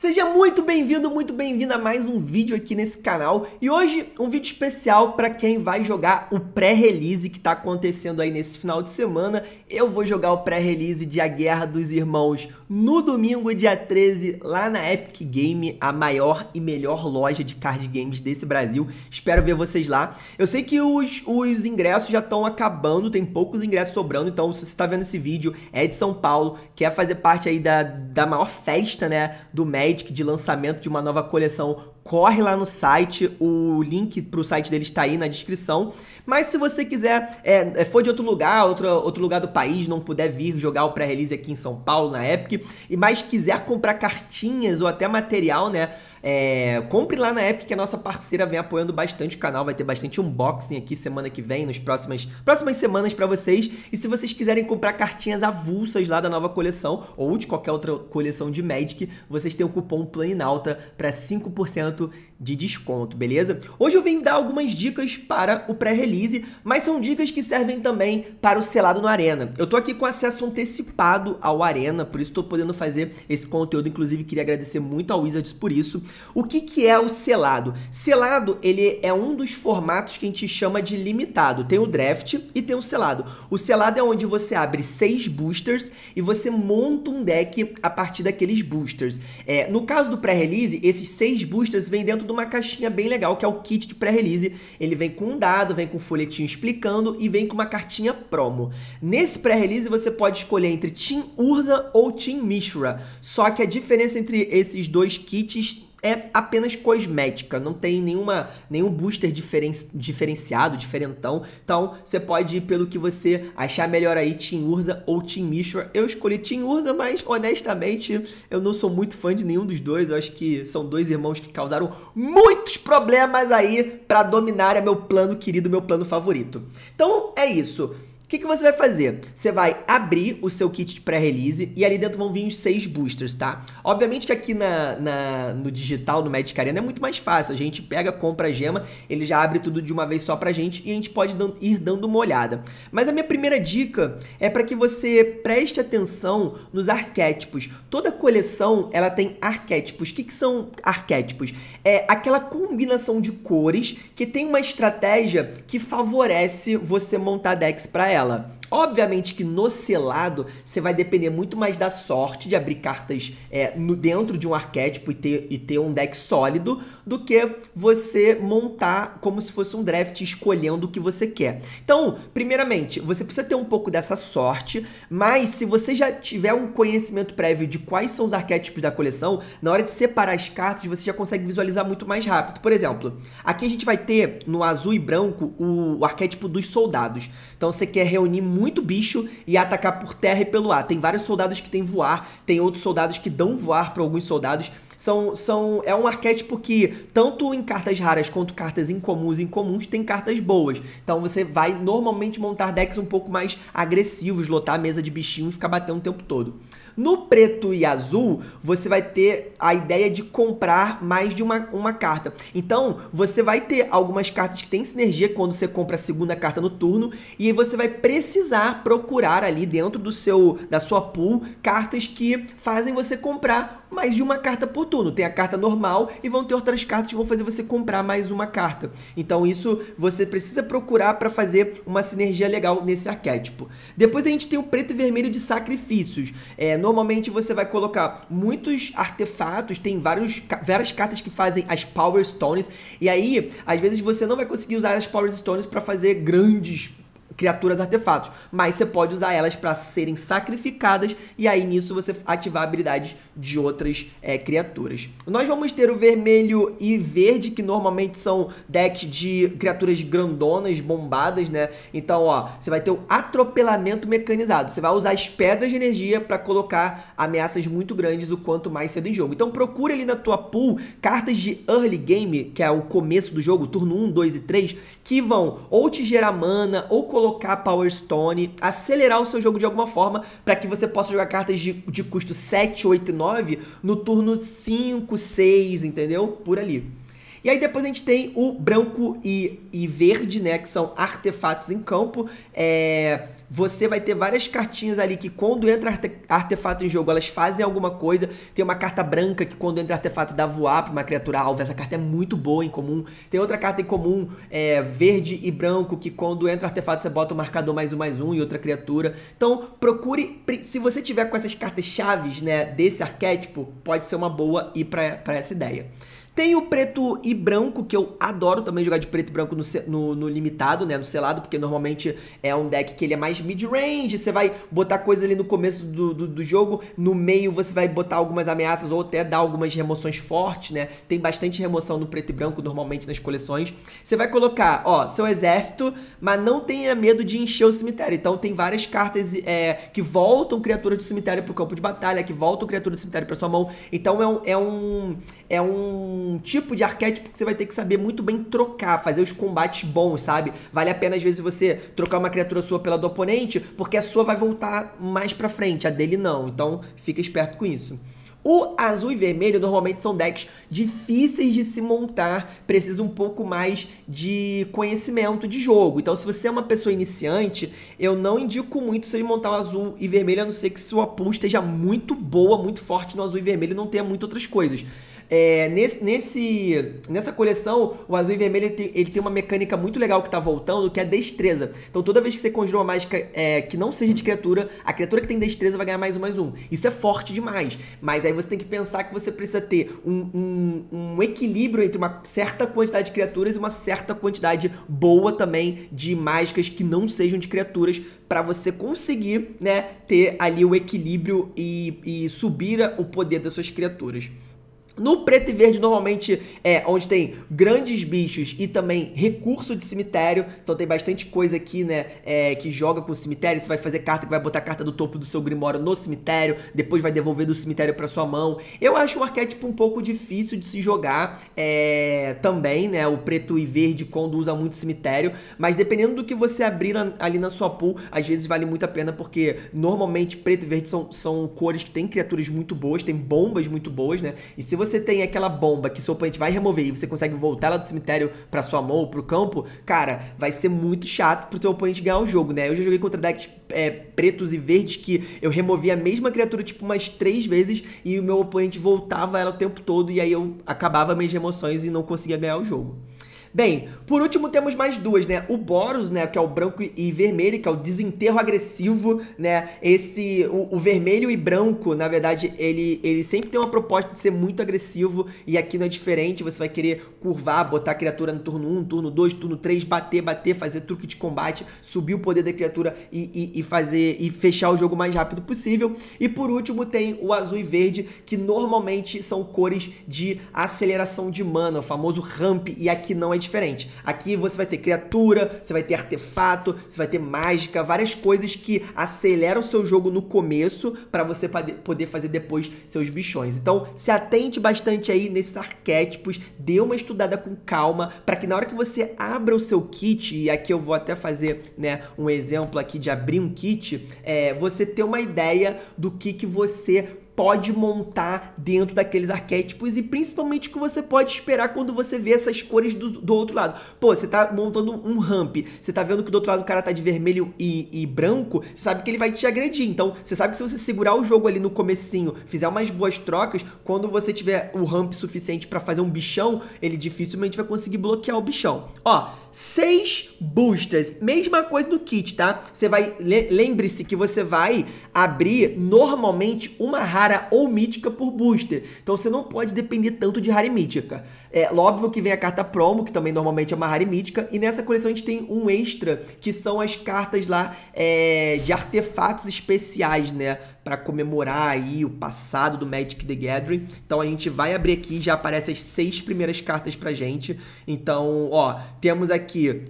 Seja muito bem-vindo, muito bem-vinda a mais um vídeo aqui nesse canal. E hoje um vídeo especial para quem vai jogar o pré-release que está acontecendo aí nesse final de semana. Eu vou jogar o pré-release de A Guerra dos Irmãos no domingo, dia 13, lá na Epic Game, a maior e melhor loja de card games desse Brasil. Espero ver vocês lá. Eu sei que os, os ingressos já estão acabando, tem poucos ingressos sobrando, então se você está vendo esse vídeo, é de São Paulo, quer fazer parte aí da, da maior festa, né, do México, Magic de lançamento de uma nova coleção, corre lá no site, o link pro site deles tá aí na descrição. Mas se você quiser, é, é, for de outro lugar, outro, outro lugar do país, não puder vir jogar o pré-release aqui em São Paulo, na Epic, e mais quiser comprar cartinhas ou até material, né, é, compre lá na Epic, que a nossa parceira vem apoiando bastante o canal. Vai ter bastante unboxing aqui semana que vem, nas próximas, próximas semanas para vocês. E se vocês quiserem comprar cartinhas avulsas lá da nova coleção, ou de qualquer outra coleção de Magic, vocês têm o cupom PLANINALTA para 5% de desconto, beleza? Hoje eu vim dar algumas dicas para o pré-release, mas são dicas que servem também para o selado no Arena. Eu tô aqui com acesso antecipado ao Arena, por isso estou podendo fazer esse conteúdo, inclusive queria agradecer muito ao Wizards por isso. O que que é o selado? Selado, ele é um dos formatos que a gente chama de limitado. Tem o draft e tem o selado. O selado é onde você abre seis boosters e você monta um deck a partir daqueles boosters. É, no caso do pré-release, esses seis boosters vêm dentro de uma caixinha bem legal, que é o kit de pré-release. Ele vem com um dado, vem com um folhetinho explicando e vem com uma cartinha promo. Nesse pré-release você pode escolher entre Team Urza ou Team Mishra. Só que a diferença entre esses dois kits é apenas cosmética, não tem nenhuma, nenhum booster diferen, diferenciado, diferentão. Então, você pode ir pelo que você achar melhor aí, Team Urza ou Team Mishra. Eu escolhi Team Urza, mas honestamente, eu não sou muito fã de nenhum dos dois. Eu acho que são dois irmãos que causaram muitos problemas aí para dominar é meu plano querido, meu plano favorito. Então, é isso que, que você vai fazer? Você vai abrir o seu kit de pré-release e ali dentro vão vir os seis boosters, tá? Obviamente que aqui na, na, no digital, no Magic Arena, é muito mais fácil. A gente pega, compra a gema, ele já abre tudo de uma vez só pra gente e a gente pode dan ir dando uma olhada. Mas a minha primeira dica é para que você preste atenção nos arquétipos. Toda coleção, ela tem arquétipos. O que, que são arquétipos? É aquela combinação de cores que tem uma estratégia que favorece você montar decks pra ela. ela Obviamente que no selado você vai depender muito mais da sorte de abrir cartas é, no, dentro de um arquétipo e ter, e ter um deck sólido do que você montar como se fosse um draft escolhendo o que você quer. Então, primeiramente, você precisa ter um pouco dessa sorte, mas se você já tiver um conhecimento prévio de quais são os arquétipos da coleção, na hora de separar as cartas você já consegue visualizar muito mais rápido. Por exemplo, aqui a gente vai ter no azul e branco o, o arquétipo dos soldados. Então você quer reunir muito bicho e atacar por terra e pelo ar. Tem vários soldados que têm voar, tem outros soldados que dão voar para alguns soldados. São, são, é um arquétipo que, tanto em cartas raras quanto cartas incomuns e incomuns, tem cartas boas. Então você vai normalmente montar decks um pouco mais agressivos, lotar a mesa de bichinho e ficar batendo o tempo todo. No preto e azul, você vai ter a ideia de comprar mais de uma, uma carta. Então, você vai ter algumas cartas que têm sinergia quando você compra a segunda carta no turno, e aí você vai precisar procurar ali dentro do seu da sua pool cartas que fazem você comprar mais de uma carta por turno. Tem a carta normal e vão ter outras cartas que vão fazer você comprar mais uma carta. Então isso você precisa procurar para fazer uma sinergia legal nesse arquétipo. Depois a gente tem o preto e vermelho de sacrifícios. É, normalmente você vai colocar muitos artefatos, tem vários, várias cartas que fazem as Power Stones. E aí, às vezes você não vai conseguir usar as Power Stones para fazer grandes criaturas artefatos, mas você pode usar elas para serem sacrificadas e aí nisso você ativar habilidades de outras é, criaturas. Nós vamos ter o vermelho e verde, que normalmente são decks de criaturas grandonas, bombadas, né? Então, ó, você vai ter o atropelamento mecanizado. Você vai usar as pedras de energia para colocar ameaças muito grandes o quanto mais cedo em jogo. Então, procure ali na tua pool cartas de early game, que é o começo do jogo, turno 1, 2 e 3, que vão ou te gerar mana ou colocar colocar Power Stone, acelerar o seu jogo de alguma forma para que você possa jogar cartas de, de custo 7, 8, 9 no turno 5, 6, entendeu? Por ali. E aí depois a gente tem o branco e, e verde, né? Que são artefatos em campo. É, você vai ter várias cartinhas ali que quando entra arte, artefato em jogo, elas fazem alguma coisa. Tem uma carta branca que quando entra artefato dá voar para uma criatura alva. Essa carta é muito boa em comum. Tem outra carta em comum, é, verde e branco, que quando entra artefato você bota o marcador mais um, mais um e outra criatura. Então procure, se você tiver com essas cartas chaves, né? Desse arquétipo, pode ser uma boa ir para essa ideia. Tem o preto e branco, que eu adoro também jogar de preto e branco no, no, no limitado, né? No selado, porque normalmente é um deck que ele é mais mid-range, você vai botar coisa ali no começo do, do, do, jogo, no meio você vai botar algumas ameaças ou até dar algumas remoções fortes, né? Tem bastante remoção no preto e branco normalmente nas coleções. Você vai colocar, ó, seu exército, mas não tenha medo de encher o cemitério. Então tem várias cartas é, que voltam criaturas do cemitério pro campo de batalha, que voltam criaturas do cemitério pra sua mão. Então é um. É um, é um um tipo de arquétipo que você vai ter que saber muito bem trocar, fazer os combates bons, sabe? Vale a pena, às vezes, você trocar uma criatura sua pela do oponente, porque a sua vai voltar mais pra frente, a dele não. Então, fica esperto com isso. O azul e vermelho normalmente são decks difíceis de se montar, precisa um pouco mais de conhecimento de jogo. Então, se você é uma pessoa iniciante, eu não indico muito você montar o azul e vermelho, a não ser que sua pool esteja muito boa, muito forte no azul e vermelho e não tenha muitas outras coisas. É, nesse, nesse, nessa coleção, o azul e vermelho ele tem, ele tem uma mecânica muito legal que está voltando, que é destreza. Então toda vez que você conjura uma mágica é, que não seja de criatura, a criatura que tem destreza vai ganhar mais um, mais um. Isso é forte demais. Mas aí você tem que pensar que você precisa ter um, um, um equilíbrio entre uma certa quantidade de criaturas e uma certa quantidade boa também de mágicas que não sejam de criaturas para você conseguir né, ter ali o equilíbrio e, e subir o poder das suas criaturas. No preto e verde, normalmente é onde tem grandes bichos e também recurso de cemitério. Então tem bastante coisa aqui, né? É, que joga com o cemitério. Você vai fazer carta que vai botar a carta do topo do seu Grimório no cemitério, depois vai devolver do cemitério para sua mão. Eu acho um arquétipo um pouco difícil de se jogar é, também, né? O preto e verde quando usa muito cemitério. Mas dependendo do que você abrir na, ali na sua pool, às vezes vale muito a pena, porque normalmente preto e verde são, são cores que tem criaturas muito boas, tem bombas muito boas, né? E se você você tem aquela bomba que seu oponente vai remover e você consegue voltar ela do cemitério pra sua mão ou pro campo, cara, vai ser muito chato pro seu oponente ganhar o jogo, né? Eu já joguei contra decks é, pretos e verdes que eu removi a mesma criatura, tipo, umas três vezes e o meu oponente voltava ela o tempo todo e aí eu acabava minhas remoções e não conseguia ganhar o jogo. Bem, por último temos mais duas, né? O Boros, né, que é o branco e vermelho, que é o desenterro agressivo, né? Esse o, o vermelho e branco, na verdade, ele ele sempre tem uma proposta de ser muito agressivo e aqui não é diferente, você vai querer curvar, botar a criatura no turno 1, turno 2, turno 3, bater, bater, fazer truque de combate, subir o poder da criatura e, e, e fazer e fechar o jogo o mais rápido possível. E por último tem o azul e verde, que normalmente são cores de aceleração de mana, o famoso ramp, e aqui não é totalmente diferente. Aqui você vai ter criatura, você vai ter artefato, você vai ter mágica, várias coisas que aceleram o seu jogo no começo para você poder fazer depois seus bichões. Então, se atente bastante aí nesses arquétipos, dê uma estudada com calma para que na hora que você abra o seu kit, e aqui eu vou até fazer, né, um exemplo aqui de abrir um kit, é, você ter uma ideia do que que você pode montar dentro daqueles arquétipos e principalmente o que você pode esperar quando você vê essas cores do, do outro lado. Pô, você tá montando um ramp, você tá vendo que do outro lado o cara tá de vermelho e, e branco, você sabe que ele vai te agredir. Então, você sabe que se você segurar o jogo ali no comecinho, fizer umas boas trocas, quando você tiver o ramp suficiente para fazer um bichão, ele dificilmente vai conseguir bloquear o bichão. Ó, seis boosters. Mesma coisa do kit, tá? Você vai lembre-se que você vai abrir normalmente uma rara ou mítica por booster. Então você não pode depender tanto de rara e mítica. É óbvio que vem a carta promo, que também normalmente é uma rara e mítica, e nessa coleção a gente tem um extra que são as cartas lá é, de artefatos especiais, né? para comemorar aí o passado do Magic the Gathering. Então a gente vai abrir aqui, já aparecem as seis primeiras cartas pra gente. Então, ó, temos aqui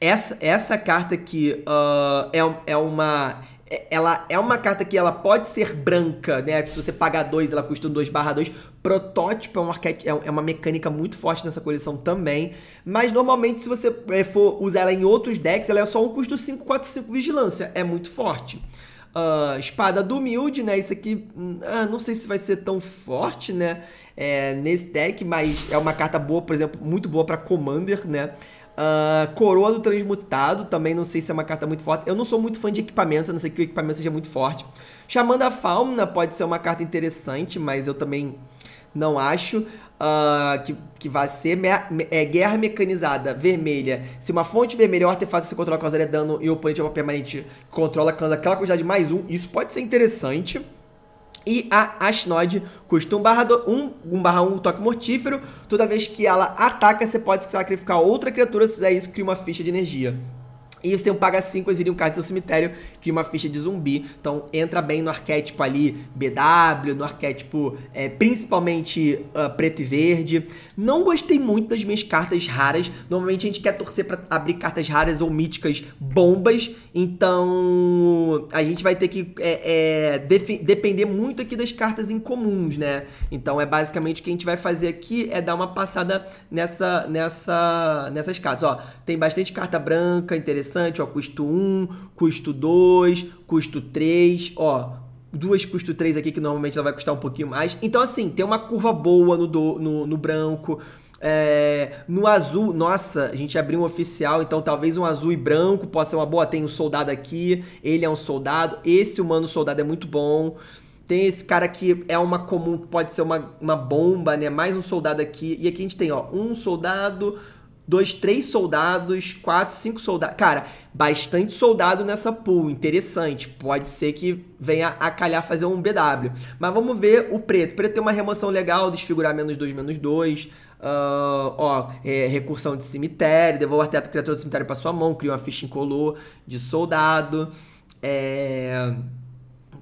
essa, essa carta aqui uh, é, é uma é, ela é uma carta que ela pode ser branca, né? Se você pagar 2, ela custa 2 barra 2. Protótipo é, é, um é uma mecânica muito forte nessa coleção também. Mas normalmente, se você eh, for usar ela em outros decks, ela é só um custo 5, 4, 5 vigilância. É muito forte. Uh, espada do humilde, né? Isso aqui, uh, não sei se vai ser tão forte, né? É, nesse deck, mas é uma carta boa, por exemplo, muito boa para Commander, né? Uh, Coroa do Transmutado, também não sei se é uma carta muito forte. Eu não sou muito fã de equipamentos, a não ser que o equipamento seja muito forte. Chamando a Fauna pode ser uma carta interessante, mas eu também não acho uh, que, que vai ser. Me, é guerra mecanizada vermelha. Se uma fonte vermelha é um artefato que você controla causaria dano e o oponente é uma permanente controla aquela quantidade mais um, isso pode ser interessante. E a Ashnod custa 1 barra, 1, um barra toque mortífero. Toda vez que ela ataca, você pode sacrificar outra criatura. Se fizer isso, cria uma ficha de energia. E você tem um paga 5, exile um card do seu cemitério, que uma ficha de zumbi. Então entra bem no arquétipo ali BW, no arquétipo é, principalmente uh, preto e verde. Não gostei muito das minhas cartas raras. Normalmente a gente quer torcer para abrir cartas raras ou míticas bombas. Então a gente vai ter que é, é, depender muito aqui das cartas incomuns, né? Então é basicamente o que a gente vai fazer aqui é dar uma passada nessa, nessa, nessas cartas. Ó, tem bastante carta branca, interessante interessante, ó, custo 1, custo 2, custo 3, ó, duas custo 3 aqui que normalmente ela vai custar um pouquinho mais. Então, assim, tem uma curva boa no, do, no, no branco. É, no azul, nossa, a gente abriu um oficial, então talvez um azul e branco possa ser uma boa. Tem um soldado aqui, ele é um soldado. Esse humano soldado é muito bom. Tem esse cara que é uma comum, pode ser uma, uma bomba, né? Mais um soldado aqui. E aqui a gente tem, ó, um soldado, dois, três soldados, quatro, cinco soldados. Cara, bastante soldado nessa pool, interessante. Pode ser que venha a calhar fazer um BW. Mas vamos ver o preto. O preto tem uma remoção legal, desfigurar menos dois, menos dois. Uh, ó, é, recursão de cemitério, devolve até a criatura do cemitério para sua mão, cria uma ficha incolor de soldado. É...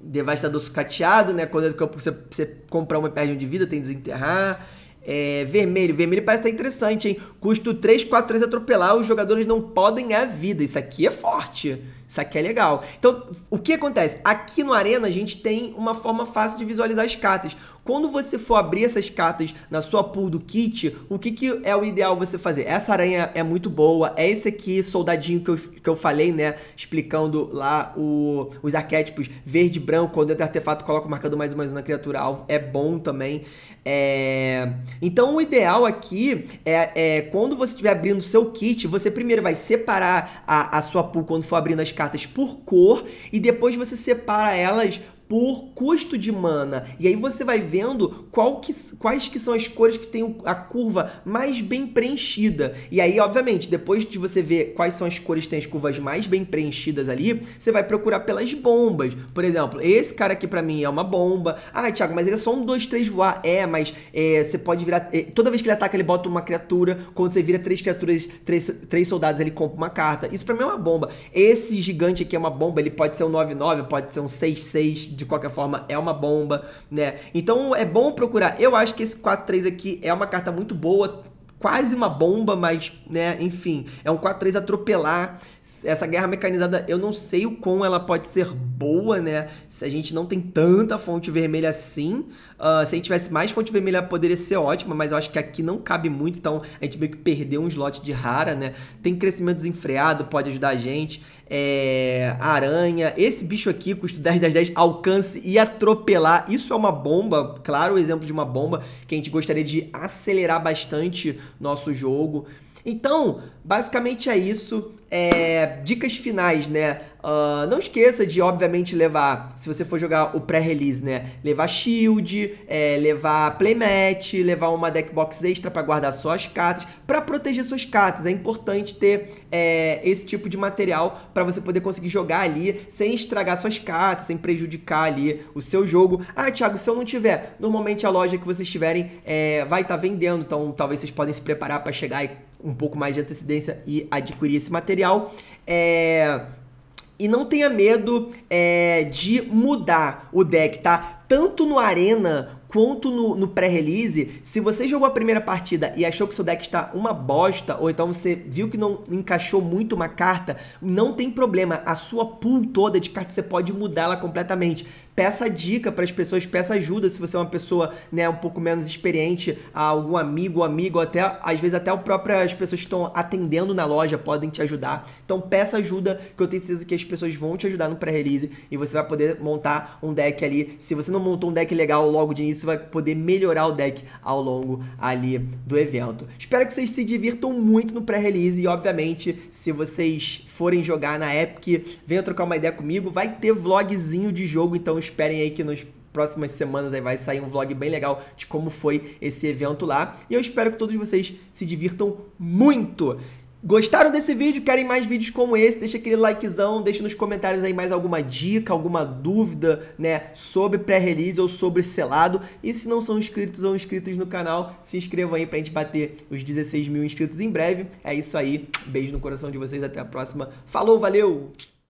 Devastador sucateado, né? Quando é do campo você, você compra uma e perde um de vida, tem que desenterrar. É, vermelho. Vermelho parece estar interessante, hein? Custo 3, 4, 3 atropelar, os jogadores não podem a vida. Isso aqui é forte. Isso aqui é legal. Então, o que acontece? Aqui no Arena a gente tem uma forma fácil de visualizar as cartas. Quando você for abrir essas cartas na sua pool do kit, o que, que é o ideal você fazer? Essa aranha é muito boa, é esse aqui, soldadinho que eu, que eu falei, né? Explicando lá o, os arquétipos verde e branco, quando entra artefato, coloca o marcador mais ou menos na criatura alvo, é bom também. É... Então o ideal aqui é, é quando você estiver abrindo o seu kit, você primeiro vai separar a, a sua pool quando for abrindo as cartas por cor e depois você separa elas por custo de mana. E aí você vai vendo que, quais que são as cores que tem a curva mais bem preenchida. E aí, obviamente, depois de você ver quais são as cores que tem as curvas mais bem preenchidas ali, você vai procurar pelas bombas. Por exemplo, esse cara aqui para mim é uma bomba. Ah, Thiago, mas ele é só um, dois, três voar. É, mas é, você pode virar... É, toda vez que ele ataca, ele bota uma criatura. Quando você vira três criaturas, três, três soldados, ele compra uma carta. Isso para mim é uma bomba. Esse gigante aqui é uma bomba. Ele pode ser um 9-9, pode ser um 6-6 de qualquer forma é uma bomba, né? Então é bom procurar. Eu acho que esse 4-3 aqui é uma carta muito boa, quase uma bomba, mas, né, enfim, é um 4-3 atropelar. Essa guerra mecanizada, eu não sei o quão ela pode ser boa, né? Se a gente não tem tanta fonte vermelha assim, Uh, se a gente tivesse mais fonte vermelha, poderia ser ótima, mas eu acho que aqui não cabe muito, então a gente meio que perdeu um slot de rara, né? Tem crescimento desenfreado, pode ajudar a gente. É, aranha, esse bicho aqui, custo 10, 10, 10, alcance e atropelar. Isso é uma bomba, claro, o exemplo de uma bomba que a gente gostaria de acelerar bastante nosso jogo. Então, basicamente é isso é, dicas finais, né? Uh, não esqueça de, obviamente, levar, se você for jogar o pré-release, né? Levar shield, é, levar playmat, levar uma deckbox extra para guardar suas cartas, para proteger suas cartas. É importante ter é, esse tipo de material para você poder conseguir jogar ali sem estragar suas cartas, sem prejudicar ali o seu jogo. Ah, Thiago, se eu não tiver, normalmente a loja que vocês tiverem é, vai estar tá vendendo, então talvez vocês podem se preparar para chegar um pouco mais de antecedência e adquirir esse material. É, e não tenha medo é, de mudar o deck, tá? Tanto no Arena quanto no, no pré-release, se você jogou a primeira partida e achou que seu deck está uma bosta, ou então você viu que não encaixou muito uma carta, não tem problema. A sua pool toda de cartas você pode mudá-la completamente peça dica para as pessoas, peça ajuda se você é uma pessoa, né, um pouco menos experiente, a algum amigo, amigo, até às vezes até o próprio as pessoas que estão atendendo na loja podem te ajudar. Então peça ajuda que eu tenho certeza que as pessoas vão te ajudar no pré-release e você vai poder montar um deck ali. Se você não montou um deck legal logo de início, vai poder melhorar o deck ao longo ali do evento. Espero que vocês se divirtam muito no pré-release e obviamente, se vocês forem jogar na Epic, venham trocar uma ideia comigo. Vai ter vlogzinho de jogo, então esperem aí que nos próximas semanas aí vai sair um vlog bem legal de como foi esse evento lá. E eu espero que todos vocês se divirtam muito. Gostaram desse vídeo? Querem mais vídeos como esse? Deixa aquele likezão, deixa nos comentários aí mais alguma dica, alguma dúvida, né, sobre pré-release ou sobre selado. E se não são inscritos ou inscritos no canal, se inscrevam aí pra gente bater os 16 mil inscritos em breve. É isso aí, beijo no coração de vocês, até a próxima. Falou, valeu!